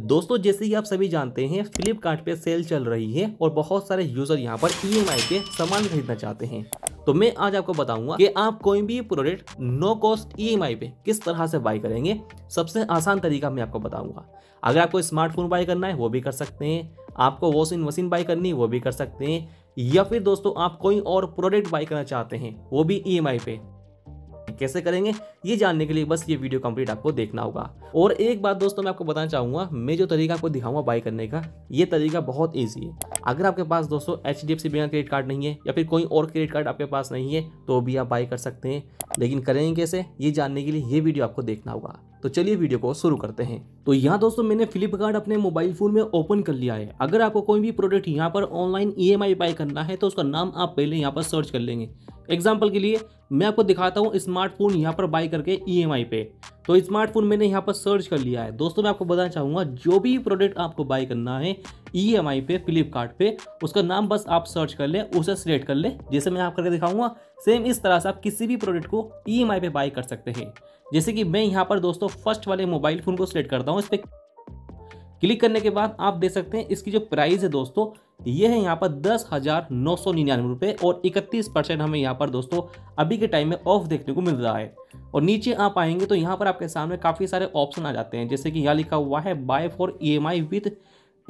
दोस्तों जैसे कि आप सभी जानते हैं फ्लिपकार्ट पे सेल चल रही है और बहुत सारे यूजर यहाँ पर ई e पे सामान खरीदना चाहते हैं तो मैं आज आपको बताऊंगा कि आप कोई भी प्रोडक्ट नो कॉस्ट ई पे किस तरह से बाई करेंगे सबसे आसान तरीका मैं आपको बताऊंगा अगर आपको स्मार्टफोन बाई करना है वो भी कर सकते हैं आपको वॉशिंग मशीन बाई करनी है वो भी कर सकते हैं या फिर दोस्तों आप कोई और प्रोडक्ट बाई करना चाहते हैं वो भी ई e पे कैसे करेंगे ये जानने के लिए बस ये वीडियो कंप्लीट आपको देखना होगा और एक बात दोस्तों मैं आपको बताना चाहूँगा मैं जो तरीका आपको दिखाऊंगा बाई करने का ये तरीका बहुत ईजी है अगर आपके पास दोस्तों H D F C bank credit card नहीं है या फिर कोई और क्रेडिट कार्ड आपके पास नहीं है तो भी आप बाई कर सकते हैं लेकिन करेंगे कैसे ये जानने के लिए ये वीडियो आपको देखना होगा तो चलिए वीडियो को शुरू करते हैं तो यहाँ दोस्तों मैंने फ्लिपकार्ट अपने मोबाइल फोन में ओपन कर लिया है अगर आपको कोई भी प्रोडक्ट यहाँ पर ऑनलाइन ई एम बाय करना है तो उसका नाम आप पहले यहाँ पर सर्च कर लेंगे एग्जाम्पल के लिए मैं आपको दिखाता हूँ स्मार्टफोन यहाँ पर बाय करके ई e पे तो स्मार्टफोन मैंने यहाँ पर सर्च कर लिया है दोस्तों मैं आपको बताना चाहूँगा जो भी प्रोडक्ट आपको बाय करना है ई एम आई पे फ्लिपकार्ट पे उसका नाम बस आप सर्च कर लें उसे सिलेक्ट कर लें जैसे मैं आप करके दिखाऊंगा सेम इस तरह से आप किसी भी प्रोडक्ट को ई एम आई पे बाई कर सकते हैं जैसे कि मैं यहाँ पर दोस्तों फर्स्ट वाले मोबाइल फ़ोन को सिलेक्ट करता हूँ इस पर क्लिक करने के बाद आप देख सकते हैं इसकी जो प्राइस है दोस्तों ये है यहाँ पर दस हज़ार नौ सौ निन्यानवे रुपये और इकतीस परसेंट हमें यहाँ पर दोस्तों अभी के टाइम में ऑफ देखने को मिल रहा है और नीचे आप आएंगे तो यहाँ पर आपके सामने काफ़ी सारे ऑप्शन आ जाते हैं जैसे कि यहाँ लिखा हुआ है buy for E M I with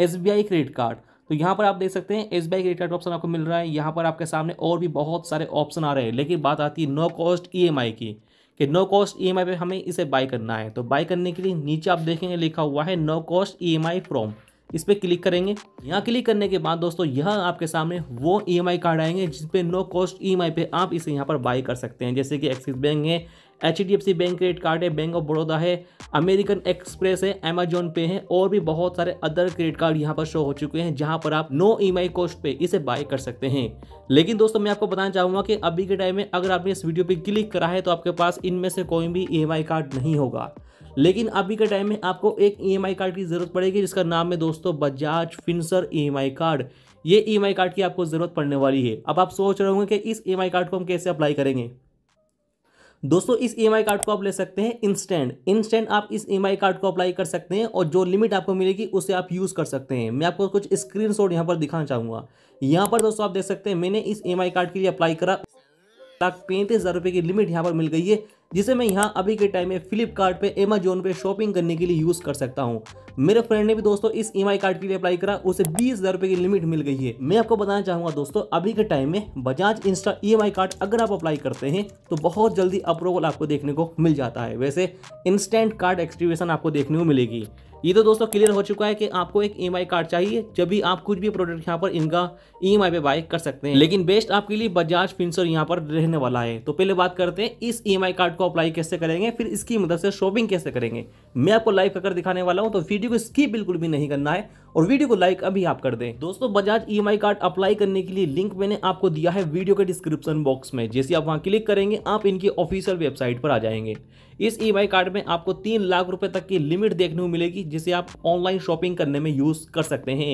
S B I credit card तो यहाँ पर आप देख सकते हैं S B I credit card option आपको मिल रहा है यहाँ पर आपके सामने और भी बहुत सारे ऑप्शन आ रहे हैं लेकिन बात आती है no cost E M I की कि no cost E M I पर हमें इसे बाय करना है तो बाय करने के लिए नीचे आप देखेंगे लिखा हुआ है no cost E M I from इस पर क्लिक करेंगे यहाँ क्लिक करने के बाद दोस्तों यह आपके सामने वो ई e कार्ड आएंगे जिसपे नो कॉस्ट ई पे आप इसे यहाँ पर बाई कर सकते हैं जैसे कि एक्सिस बैंक है H D F C bank credit card है बैंक ऑफ बड़ौदा है अमेरिकन एक्सप्रेस है अमेजोन पे है और भी बहुत सारे अदर क्रेडिट कार्ड यहाँ पर शो हो चुके हैं जहाँ पर आप नो ई एम कॉस्ट पे इसे बाय कर सकते हैं लेकिन दोस्तों मैं आपको बताना चाहूँगा कि अभी के टाइम में अगर आपने इस वीडियो पे क्लिक करा है तो आपके पास इनमें से कोई भी ई e कार्ड नहीं होगा लेकिन अभी के टाइम में आपको एक ई e कार्ड की ज़रूरत पड़ेगी जिसका नाम है दोस्तों बजाज फिनसर ई कार्ड ये ई e कार्ड की आपको ज़रूरत पड़ने वाली है अब आप सोच रहे होंगे कि इस ई e कार्ड को हम कैसे अप्लाई करेंगे दोस्तों इस ई कार्ड को आप ले सकते हैं इंस्टेंट इंस्टेंट आप इस ई कार्ड को अप्लाई कर सकते हैं और जो लिमिट आपको मिलेगी उसे आप यूज़ कर सकते हैं मैं आपको कुछ स्क्रीन शॉट यहाँ पर दिखाना चाहूँगा यहाँ पर दोस्तों आप देख सकते हैं मैंने इस ई कार्ड के लिए अप्लाई करा लाख पैंतीस हज़ार रुपए की लिमिट यहाँ पर मिल गई है जिसे मैं यहाँ अभी के टाइम में फ्लिपकार्ट एमेजोन पे शॉपिंग करने के लिए यूज़ कर सकता हूँ मेरे फ्रेंड ने भी दोस्तों इस ई e कार्ड के लिए अप्लाई करा उसे बीस हज़ार की लिमिट मिल गई है मैं आपको बताना चाहूँगा दोस्तों अभी के टाइम में बजाज इंस्टा ई कार्ड अगर आप अप्लाई करते हैं तो बहुत जल्दी अप्रूवल आपको देखने को मिल जाता है वैसे इंस्टेंट कार्ड एक्टिवेशन आपको देखने को मिलेगी ये तो दोस्तों क्लियर हो चुका है कि आपको एक ई e कार्ड चाहिए जब भी आप कुछ भी प्रोडक्ट यहाँ पर इनका ई e पे बाय कर सकते हैं लेकिन बेस्ट आपके लिए बजाज फिंसर यहाँ पर रहने वाला है तो पहले बात करते हैं इस ई e कार्ड को अप्लाई कैसे करेंगे फिर इसकी मदद से शॉपिंग कैसे करेंगे मैं आपको लाइव कर दिखाने वाला हूँ तो वीडियो को स्कीप बिल्कुल भी नहीं करना है और वीडियो को लाइक अभी आप कर दें दोस्तों बजाज ई कार्ड अप्लाई करने के लिए लिंक मैंने आपको दिया है वीडियो के डिस्क्रिप्शन बॉक्स में जैसे आप वहाँ क्लिक करेंगे आप इनकी ऑफिशियल वेबसाइट पर आ जाएंगे इस ई वाई कार्ड में आपको तीन लाख रुपए तक की लिमिट देखने को मिलेगी जिसे आप ऑनलाइन शॉपिंग करने में यूज कर सकते हैं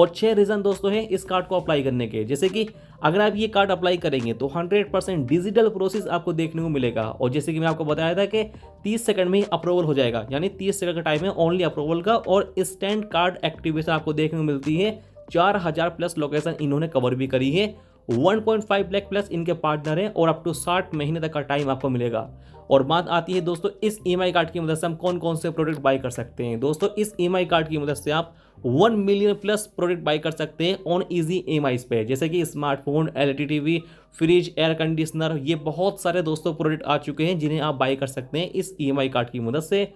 और छह रीजन दोस्तों हैं इस कार्ड को अप्लाई करने के जैसे कि अगर आप ये कार्ड अप्लाई करेंगे तो 100% डिजिटल प्रोसेस आपको देखने को मिलेगा और जैसे कि मैं आपको बताया था कि 30 सेकंड में ही अप्रूवल हो जाएगा यानी 30 सेकंड का टाइम है ओनली अप्रूवल का और स्टैंड कार्ड एक्टिवेशन आपको देखने को मिलती है चार हजार प्लस लोकेशन इन्होंने कवर भी करी है 1.5 लाख प्लस इनके पार्टनर हैं और अप टू साठ महीने तक का टाइम आपको मिलेगा और बात आती है दोस्तों इस ई e कार्ड की मदद से हम कौन कौन से प्रोडक्ट बाई कर सकते हैं दोस्तों इस ई e कार्ड की मदद से आप one million plus product buy कर सकते हैं ऑन इजी ई पे जैसे कि smartphone L TV fridge air conditioner ये बहुत सारे दोस्तों प्रोडक्ट आ चुके हैं जिन्हें आप बाई कर सकते हैं इस ई e कार्ड की मदद से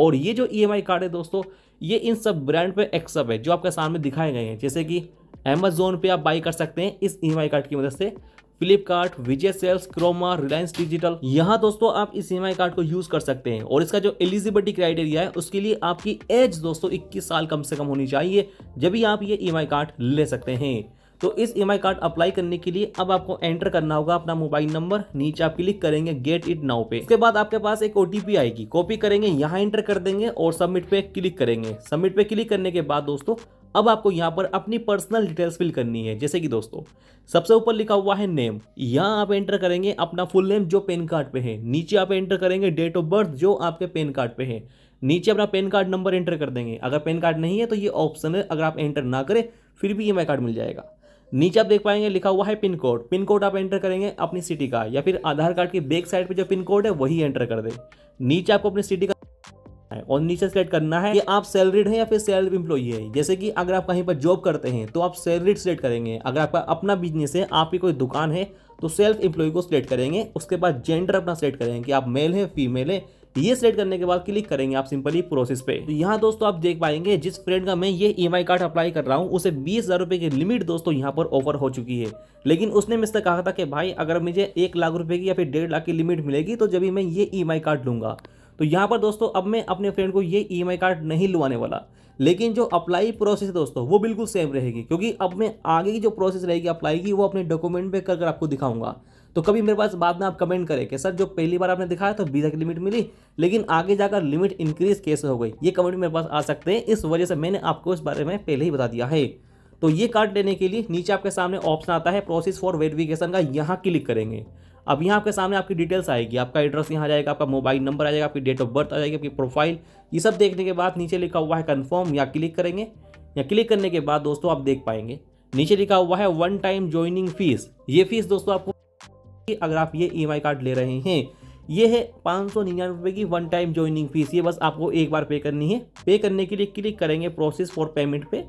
और ये जो ई कार्ड है दोस्तों ये इन सब ब्रांड पे एक्सअप है जो आपके सामने दिखाए गए हैं जैसे कि अमेजोन पे आप बाई कर सकते हैं इस ई कार्ड की मदद से Flipkart Vijay Sales Croma Reliance Digital यहाँ दोस्तों आप इस ई कार्ड को यूज कर सकते हैं और इसका जो एलिजिबिलिटी क्राइटेरिया है उसके लिए आपकी एज दोस्तों 21 साल कम से कम होनी चाहिए जब भी आप ये ई कार्ड ले सकते हैं तो इस ई e कार्ड अप्लाई करने के लिए अब आपको एंटर करना होगा अपना मोबाइल नंबर नीचे आप क्लिक करेंगे गेट इट नाउ पे उसके बाद आपके पास एक ओटीपी आएगी कॉपी करेंगे यहाँ एंटर कर देंगे और सबमिट पे क्लिक करेंगे सबमिट पे क्लिक करने के बाद दोस्तों अब आपको यहाँ पर अपनी पर्सनल डिटेल्स फिल करनी है जैसे कि दोस्तों सबसे ऊपर लिखा हुआ है नेम यहाँ आप एंटर करेंगे अपना फुल नेम जो पेन कार्ड पे है नीचे आप एंटर करेंगे डेट ऑफ बर्थ जो आपके पेन कार्ड पे है नीचे अपना पेन कार्ड नंबर एंटर कर देंगे अगर पेन कार्ड नहीं है तो ये ऑप्शन है अगर आप एंटर ना करें फिर भी ई e कार्ड मिल जाएगा नीचे आप देख पाएंगे लिखा हुआ है पिन कोड पिन कोड आप एंटर करेंगे अपनी सिटी का या फिर आधार कार्ड की बैक साइड पे जो पिन कोड है वही एंटर कर दें नीचे आपको अपनी सिटी का और नीचे सेलेक्ट करना है कि आप सैलरीड हैं या फिर सैलरी इंप्लॉई है जैसे कि अगर आप कहीं पर जॉब करते हैं तो आप सैलरीड सेलेक्ट करेंगे अगर आपका अपना बिजनेस है आपकी कोई दुकान है तो सेल्फ इंप्लॉय को सिलेक्ट करेंगे उसके बाद जेंडर अपना सेलेक्ट करेंगे कि आप मेल हैं फीमेल है ये सिलेक्ट करने के बाद क्लिक करेंगे आप सिंपली प्रोसेस पे तो यहाँ दोस्तों आप देख पाएंगे जिस फ्रेंड का मैं ये ई कार्ड अप्लाई कर रहा हूँ उसे बीस हजार रुपये की लिमिट दोस्तों यहाँ पर ऑफर हो चुकी है लेकिन उसने मुझसे कहा था कि भाई अगर मुझे एक लाख रुपये की या फिर डेढ़ लाख की लिमिट मिलेगी तो जब मैं ये ई e कार्ड लूंगा तो यहाँ पर दोस्तों अब मैं अपने फ्रेंड को ये ई e कार्ड नहीं लुवाने वाला लेकिन जो अप्लाई प्रोसेस है दोस्तों वो बिल्कुल सेम रहेगी क्योंकि अब मैं आगे की जो प्रोसेस रहेगी अप्लाई की वो अपने डॉक्यूमेंट पे कर कर आपको दिखाऊंगा तो कभी मेरे पास बाद में आप कमेंट करें कि सर जो पहली बार आपने दिखाया तो वीज़ा की लिमिट मिली लेकिन आगे जाकर लिमिट इंक्रीज कैसे हो गई ये कमेंट मेरे पास आ सकते हैं इस वजह से मैंने आपको इस बारे में पहले ही बता दिया है तो ये कार्ड लेने के लिए नीचे आपके सामने ऑप्शन आता है प्रोसेस फॉर वेरिफिकेशन का यहाँ क्लिक करेंगे अब यहाँ आपके सामने आपकी डिटेल्स आएगी आपका एड्रेस यहाँ आ जाएगा आपका मोबाइल नंबर आ जाएगा आपकी डेट ऑफ बर्थ आ जाएगी आपकी प्रोफाइल ये सब देखने के बाद नीचे लिखा हुआ है कन्फर्म या क्लिक करेंगे या क्लिक करने के बाद दोस्तों आप देख पाएंगे नीचे लिखा हुआ है वन टाइम ज्वाइनिंग फीस ये फीस दोस्तों आपको कि अगर आप ये ई e कार्ड ले रहे हैं ये है पाँच सौ निन्यानवे रुपये की वन टाइम ज्वाइनिंग फीस ये बस आपको एक बार पे करनी है पे करने के लिए क्लिक करेंगे प्रोसेस फॉर पेमेंट पे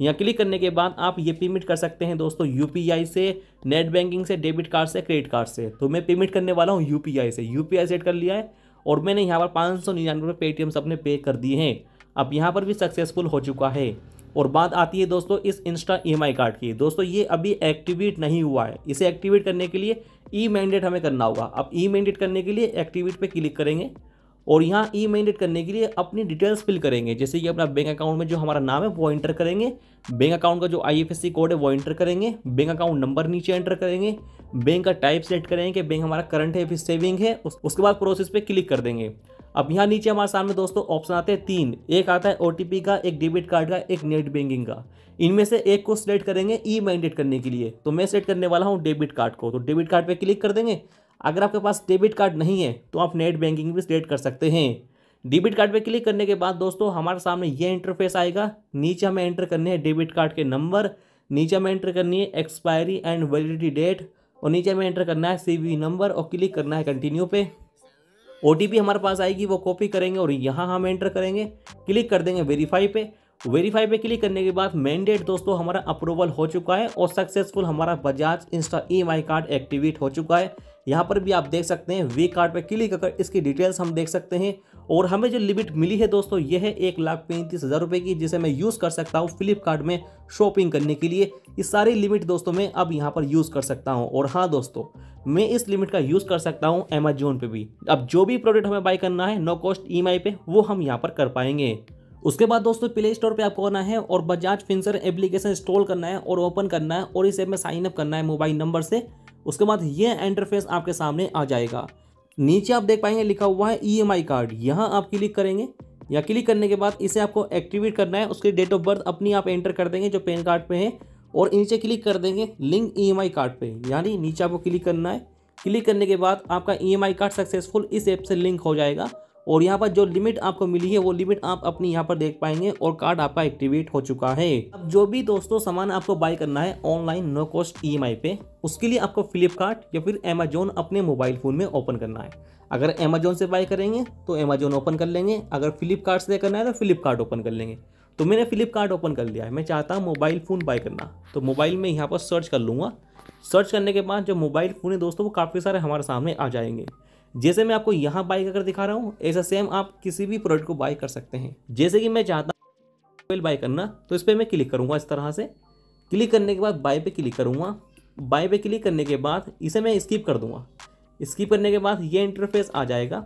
यहाँ क्लिक करने के बाद आप ये पेमेंट कर सकते हैं दोस्तों आई से नेट बैंकिंग से डेबिट कार्ड से क्रेडिट कार्ड से तो मैं पेमेंट करने वाला हूँ आई से आई सेट कर लिया है और मैंने यहाँ पर पाँच सौ निन्यानवे रुपये पेटीएम से अपने पे कर दिए हैं अब यहाँ पर भी सक्सेसफुल हो चुका है और बात आती है दोस्तों इस इंस्टा ई कार्ड की दोस्तों ये अभी एक्टिवेट नहीं हुआ है इसे एक्टिवेट करने के लिए ई मैंडेट हमें करना होगा अब ई मैंडेट करने के लिए एक्टिवेट पे क्लिक करेंगे और यहाँ ई मैंडेट करने के लिए अपनी डिटेल्स फिल करेंगे जैसे कि अपना बैंक अकाउंट में जो हमारा नाम है वो एंटर करेंगे बैंक अकाउंट का जो सी कोड है वो एंटर करेंगे बैंक अकाउंट नंबर नीचे एंटर करेंगे बैंक का टाइप सेट करेंगे बैंक हमारा करंट है फिर सेविंग है उसके बाद प्रोसेस पे क्लिक कर देंगे अब यहाँ नीचे हमारे सामने दोस्तों ऑप्शन आते हैं तीन एक आता है ओ का एक डेबिट कार्ड का एक नेट बैंकिंग का इनमें से एक को सिलेक्ट करेंगे ई मैंडेट करने के लिए तो मैं सिलेक्ट करने वाला हूँ डेबिट कार्ड को तो डेबिट कार्ड पर क्लिक कर देंगे अगर आपके पास डेबिट कार्ड नहीं है तो आप नेट बैंकिंग भी सिलेक्ट कर सकते हैं डेबिट कार्ड पे क्लिक करने के बाद दोस्तों हमारे सामने ये इंटरफेस आएगा नीचे हमें एंटर करने हैं डेबिट कार्ड के नंबर नीचे हमें एंटर करनी है एक्सपायरी एंड वैलिडिटी डेट और नीचे हमें एंटर करना है सीवी नंबर और क्लिक करना है कंटिन्यू पे ओ हमारे पास आएगी वो कॉपी करेंगे और यहाँ हम एंटर करेंगे क्लिक कर देंगे वेरीफाई पे वेरीफाई पे क्लिक करने के बाद मैंडेट दोस्तों हमारा अप्रूवल हो चुका है और सक्सेसफुल हमारा Bajaj Insta E M I card activate हो चुका है यहाँ पर भी आप देख सकते हैं वी कार्ड पर क्लिक कर इसकी डिटेल्स हम देख सकते हैं और हमें जो लिमिट मिली है दोस्तों यह है एक लाख पैंतीस हज़ार रुपये की जिसे मैं यूज़ कर सकता हूँ फ्लिपकार्ट में शॉपिंग करने के लिए इस सारी लिमिट दोस्तों मैं अब यहाँ पर यूज़ कर सकता हूँ और हाँ दोस्तों मैं इस लिमिट का यूज़ कर सकता हूँ अमेजोन पे भी अब जो भी प्रोडक्ट हमें बाई करना है नो कॉस्ट ई पे वो हम यहाँ पर कर पाएंगे उसके बाद दोस्तों प्ले स्टोर पे आपको आना है और बजाज फिंसर एप्लीकेशन इंस्टॉल करना है और ओपन करना है और इस ऐप में साइनअप करना है मोबाइल नंबर से उसके बाद ये इंटरफेस आपके सामने आ जाएगा नीचे आप देख पाएंगे लिखा हुआ है ई e कार्ड यहाँ आप क्लिक करेंगे या क्लिक करने के बाद इसे आपको एक्टिवेट करना है उसकी डेट ऑफ बर्थ अपनी आप एंटर कर देंगे जो पेन कार्ड पे है और नीचे क्लिक कर देंगे लिंक ई कार्ड पे यानी नीचे आपको क्लिक करना है क्लिक करने के बाद आपका ई कार्ड सक्सेसफुल इस ऐप से लिंक हो जाएगा और यहाँ पर जो लिमिट आपको मिली है वो लिमिट आप अपनी यहाँ पर देख पाएंगे और कार्ड आपका एक्टिवेट हो चुका है अब जो भी दोस्तों सामान आपको बाय करना है ऑनलाइन नो कॉस्ट ई पे उसके लिए आपको फ्लिपकार्ट या फिर अमेजोन अपने मोबाइल फ़ोन में ओपन करना है अगर अमेजोन से बाय करेंगे तो अमेजोन ओपन कर लेंगे अगर फ्लिपकार्ट से करना है तो फ्लिपकार्ट ओपन कर लेंगे तो मैंने फ्लिपकार्ट ओपन कर लिया है मैं चाहता हूँ मोबाइल फ़ोन बाय करना तो मोबाइल में यहाँ पर सर्च कर लूँगा सर्च करने के बाद जो मोबाइल फ़ोन है दोस्तों वो काफ़ी सारे हमारे सामने आ जाएंगे जैसे मैं आपको यहाँ बाई कर दिखा रहा हूँ ऐसा सेम आप किसी भी प्रोडक्ट को बाई कर सकते हैं जैसे कि मैं चाहता हूँ बाई करना तो इस पर मैं क्लिक करूँगा इस तरह से क्लिक करने के बाद बाई पे क्लिक करूँगा बाई पे क्लिक करने के बाद इसे मैं स्किप कर दूँगा स्किप करने के बाद ये इंटरफेस आ जाएगा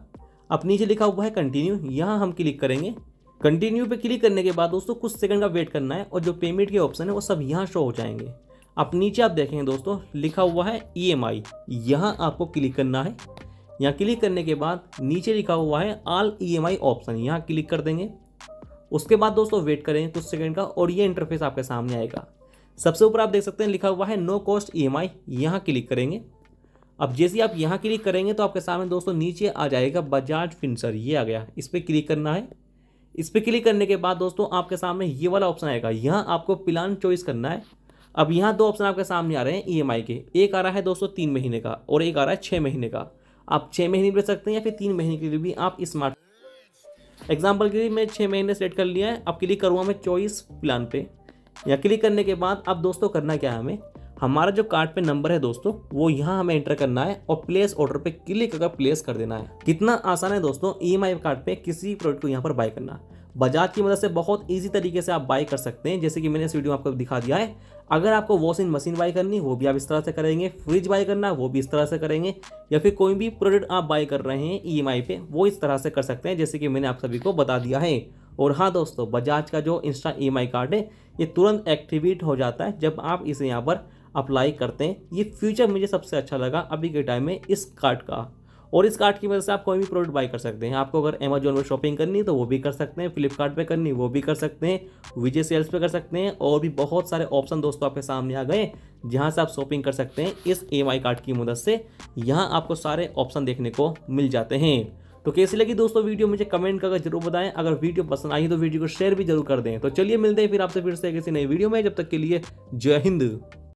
अब नीचे लिखा हुआ है कंटिन्यू यहाँ हम क्लिक करेंगे कंटिन्यू पे क्लिक करने के बाद दोस्तों कुछ सेकंड का वेट करना है और जो पेमेंट के ऑप्शन है वो सब यहाँ शो हो जाएंगे अब नीचे आप देखेंगे दोस्तों लिखा हुआ है ई e एम आई यहाँ आपको क्लिक करना है यहाँ क्लिक करने के बाद नीचे लिखा हुआ है आल ई ऑप्शन यहाँ क्लिक कर देंगे उसके बाद दोस्तों वेट करेंगे कुछ सेकंड का और ये इंटरफेस आपके सामने आएगा सबसे ऊपर आप देख सकते हैं लिखा हुआ है no cost E M I यहाँ क्लिक करेंगे अब जैसे आप यहाँ क्लिक करेंगे तो आपके सामने दोस्तों नीचे आ जाएगा बजाज फिंसर ये आ गया इस पर क्लिक करना है इस पर क्लिक करने के बाद दोस्तों आपके सामने ये वाला ऑप्शन आएगा यहाँ आपको प्लान चॉइस करना है अब यहाँ दो ऑप्शन आपके सामने आ रहे हैं ई e के एक आ रहा है दोस्तों तीन महीने का और एक आ रहा है छः महीने का आप छः महीने भी रख सकते हैं या फिर तीन महीने के लिए भी आप स्मार्ट एग्जाम्पल के लिए मैं छः महीने सेट कर लिया है अब क्लिक करूँगा मैं चॉइस प्लान पे या क्लिक करने के बाद अब दोस्तों करना क्या है हमें हमारा जो कार्ड पे नंबर है दोस्तों वो यहाँ हमें एंटर करना है और प्लेस ऑर्डर पे क्लिक करके प्लेस कर देना है कितना आसान है दोस्तों ई कार्ड पे किसी प्रोडक्ट को यहाँ पर बाय करना बजाज की मदद से बहुत ईजी तरीके से आप बाई कर सकते हैं जैसे कि मैंने इस वीडियो में आपको दिखा दिया है अगर आपको वॉशिंग मशीन बाई करनी वो भी आप इस तरह से करेंगे फ्रिज बाई करना वो भी इस तरह से करेंगे या फिर कोई भी प्रोडक्ट आप बाई कर रहे हैं ई e पे वो इस तरह से कर सकते हैं जैसे कि मैंने आप सभी को बता दिया है और हाँ दोस्तों बजाज का जो इंस्टा ई कार्ड है ये तुरंत एक्टिवेट हो जाता है जब आप इसे यहाँ पर अप्लाई करते हैं ये फ्यूचर मुझे सबसे अच्छा लगा अभी के टाइम में इस कार्ड का और इस कार्ड की मदद से आप कोई भी प्रोडक्ट बाई कर सकते हैं आपको अगर अमेजोन पर शॉपिंग करनी है तो वो भी कर सकते हैं फ्लिपकार्ट करनी वो भी कर सकते हैं विजय सेल्स पर कर सकते हैं और भी बहुत सारे ऑप्शन दोस्तों आपके सामने आ गए जहाँ से आप शॉपिंग कर सकते हैं इस एम कार्ड की मदद से यहाँ आपको सारे ऑप्शन देखने को मिल जाते हैं तो कैसी लगी दोस्तों वीडियो मुझे कमेंट करके जरूर बताएं अगर वीडियो पसंद आई तो वीडियो को शेयर भी जरूर कर दें तो चलिए मिलते हैं फिर आपसे फिर से किसी नई वीडियो में जब तक के लिए जय हिंद